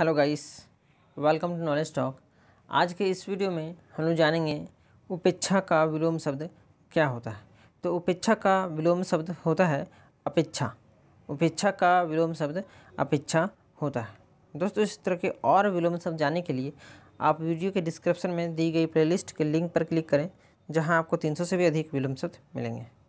hello guys welcome to knowledge talk आज के इस वीडियो में हम लोग जानेंगे उपेक्षा का विलोम शब्द क्या होता है तो उपेक्षा का विलोम शब्द होता है अपेक्षा उपेक्षा का विलोम शब्द अपेक्षा होता है दोस्तों इस तरह के और विलोम शब्द जानने के लिए आप वीडियो के डिस्क्रिप्शन में दी गई प्लेलिस्ट के लिंक पर क्लिक करें जहाँ आपको 300 से भी अधिक विलोम शब्द मिलेंगे